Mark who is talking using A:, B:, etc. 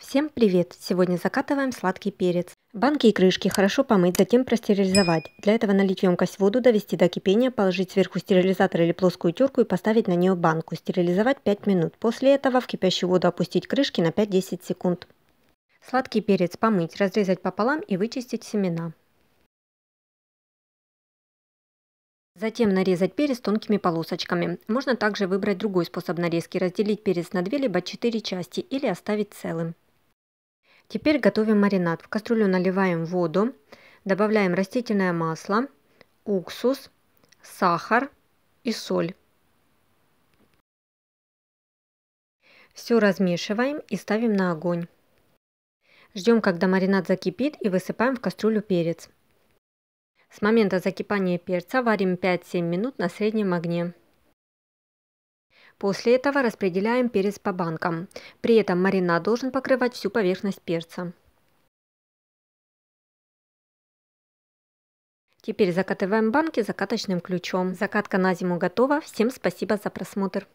A: Всем привет! Сегодня закатываем сладкий перец. Банки и крышки хорошо помыть, затем простерилизовать. Для этого налить емкость воду, довести до кипения, положить сверху стерилизатор или плоскую терку и поставить на нее банку. Стерилизовать 5 минут. После этого в кипящую воду опустить крышки на 5-10 секунд. Сладкий перец помыть, разрезать пополам и вычистить семена. Затем нарезать перец тонкими полосочками. Можно также выбрать другой способ нарезки, разделить перец на 2 либо 4 части или оставить целым. Теперь готовим маринад. В кастрюлю наливаем воду, добавляем растительное масло, уксус, сахар и соль. Все размешиваем и ставим на огонь. Ждем, когда маринад закипит и высыпаем в кастрюлю перец. С момента закипания перца варим 5-7 минут на среднем огне.
B: После этого распределяем перец по банкам. При этом маринад должен покрывать всю поверхность перца. Теперь закатываем банки закаточным ключом. Закатка на зиму готова. Всем спасибо за просмотр.